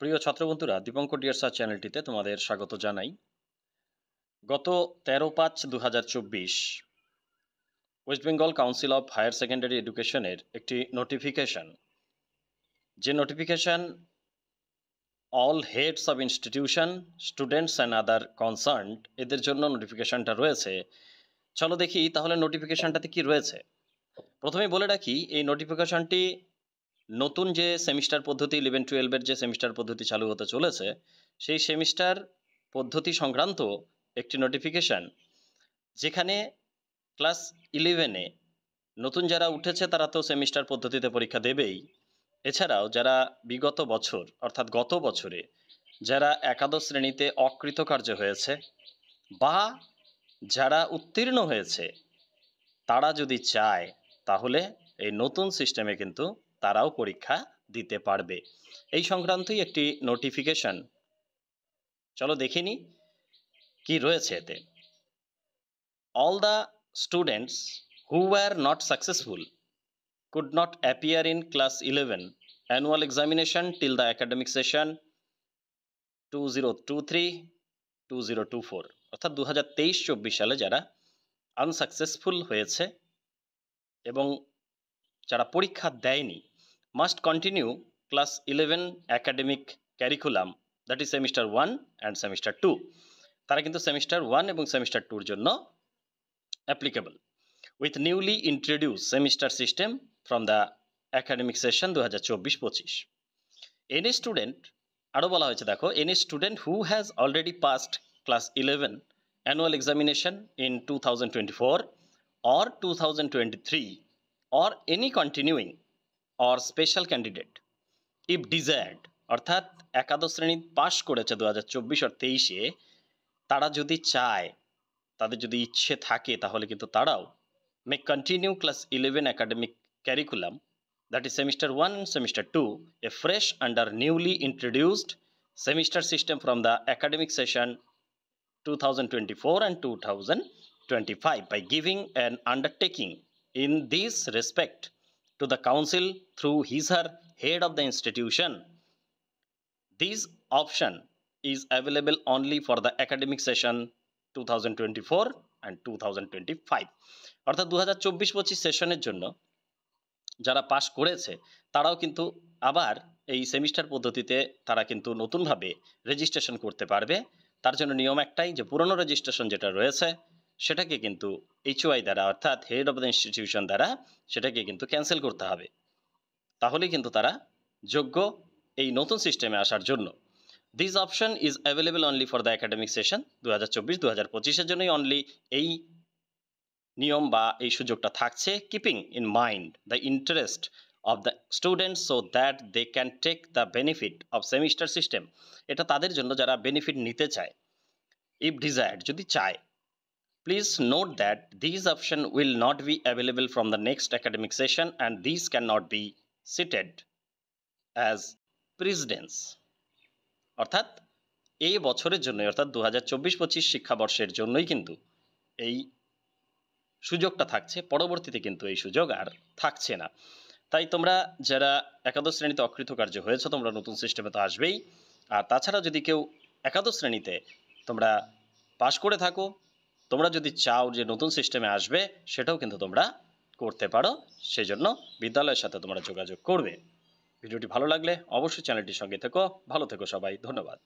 প্রিয় ছাত্রবন্ধুরা দীপঙ্কর ডিয়ারসা চ্যানেলটিতে তোমাদের স্বাগত জানাই গত তেরো পাঁচ দু West Bengal Council of Higher Secondary এডুকেশনের একটি নোটিফিকেশন যে notification all heads of institution students and other concern এদের জন্য নোটিফিকেশনটা রয়েছে চলো দেখি তাহলে নোটিফিকেশানটাতে কি রয়েছে প্রথমে বলে রাখি এই নোটিফিকেশনটি নতুন যে সেমিস্টার পদ্ধতি ইলেভেন টুয়েলভের যে সেমিস্টার পদ্ধতি চালু হতে চলেছে সেই সেমিস্টার পদ্ধতি সংক্রান্ত একটি নোটিফিকেশান যেখানে ক্লাস ইলেভেনে নতুন যারা উঠেছে তারা তো সেমিস্টার পদ্ধতিতে পরীক্ষা দেবেই এছাড়াও যারা বিগত বছর অর্থাৎ গত বছরে যারা একাদশ শ্রেণীতে অকৃতকার্য হয়েছে বা যারা উত্তীর্ণ হয়েছে তারা যদি চায় তাহলে এই নতুন সিস্টেমে কিন্তু তারাও পরীক্ষা দিতে পারবে এই সংক্রান্তই একটি নোটিফিকেশন চলো দেখিনি কি রয়েছে এতে all the students who are not successful annual examination till the class session two zero two three two zero two four অর্থাৎ দু হাজার সালে যারা আনসাকসেসফুল হয়েছে এবং যারা পরীক্ষা দেয়নি must continue class eleven academic curriculum that is semester one and semester two তারা কিন্তু সেমিস্টার ওয়ান এবং সেমিস্টার টুর জন্য applicable with newly introduce semester system from the academic session দু হাজার চব্বিশ পঁচিশ এনি স্টুডেন্ট আরও বলা হয়েছে দেখো any student who has already passed class eleven annual examination in two thousand twenty four two thousand twenty three or any continuing or special candidate if desired অর্থাৎ একাদশ শ্রেণী পাশ করেছে দু হাজার চব্বিশ আর তেইশে তারা যদি চায় তাদের যদি ইচ্ছে থাকে তাহলে কিন্তু তারাও may continue class eleven academic curriculum that is semester one semester two a fresh under newly introduced semester system from the academic session two two thousand twenty four and thousand twenty five by giving an undertaking in this respect to the council through his or her head of the institution. This option is available only for the academic session 2024 and two thousand twenty five অর্থাৎ দু হাজার চব্বিশ পঁচিশ সেশনের জন্য যারা পাশ করেছে তারাও কিন্তু আবার এই সেমিস্টার পদ্ধতিতে তারা কিন্তু নতুনভাবে রেজিস্ট্রেশন করতে পারবে তার জন্য নিয়ম একটাই যে পুরনো রেজিস্ট্রেশন যেটা রয়েছে সেটাকে কিন্তু এইচওয়াই দ্বারা অর্থাৎ হেড অব দ্য ইনস্টিটিউশন দ্বারা সেটাকে কিন্তু ক্যান্সেল করতে হবে তাহলে কিন্তু তারা যোগ্য এই নতুন সিস্টেমে আসার জন্য this option is available only for the academic session দু হাজার চব্বিশ দু হাজার পঁচিশের জন্যই অনলি এই নিয়ম বা এই সুযোগটা থাকছে keeping in mind the interest of the student so that they can take the benefit of semester system এটা তাদের জন্য যারা বেনিফিট নিতে চায় ইফ ডিজায়ার্ড যদি চায় Please note that these options will not be available from the next academic session and these cannot be seated as precedence অর্থাৎ এই বছরের জন্য অর্থাৎ দু হাজার চব্বিশ পঁচিশ শিক্ষাবর্ষের জন্যই কিন্তু এই সুযোগটা থাকছে পরবর্তীতে কিন্তু এই সুযোগ আর থাকছে না তাই তোমরা যারা একাদশ শ্রেণীতে অকৃতকার্য হয়েছে তোমরা নতুন সিস্টেমে তো আসবেই আর তাছাড়া যদি কেউ একাদশ শ্রেণীতে তোমরা পাশ করে থাকো তোমরা যদি চাও যে নতুন সিস্টেমে আসবে সেটাও কিন্তু তোমরা করতে পারো সেই জন্য বিদ্যালয়ের সাথে তোমরা যোগাযোগ করবে ভিডিওটি ভালো লাগলে অবশ্যই চ্যানেলটির সঙ্গে থেকো ভালো থেকো সবাই ধন্যবাদ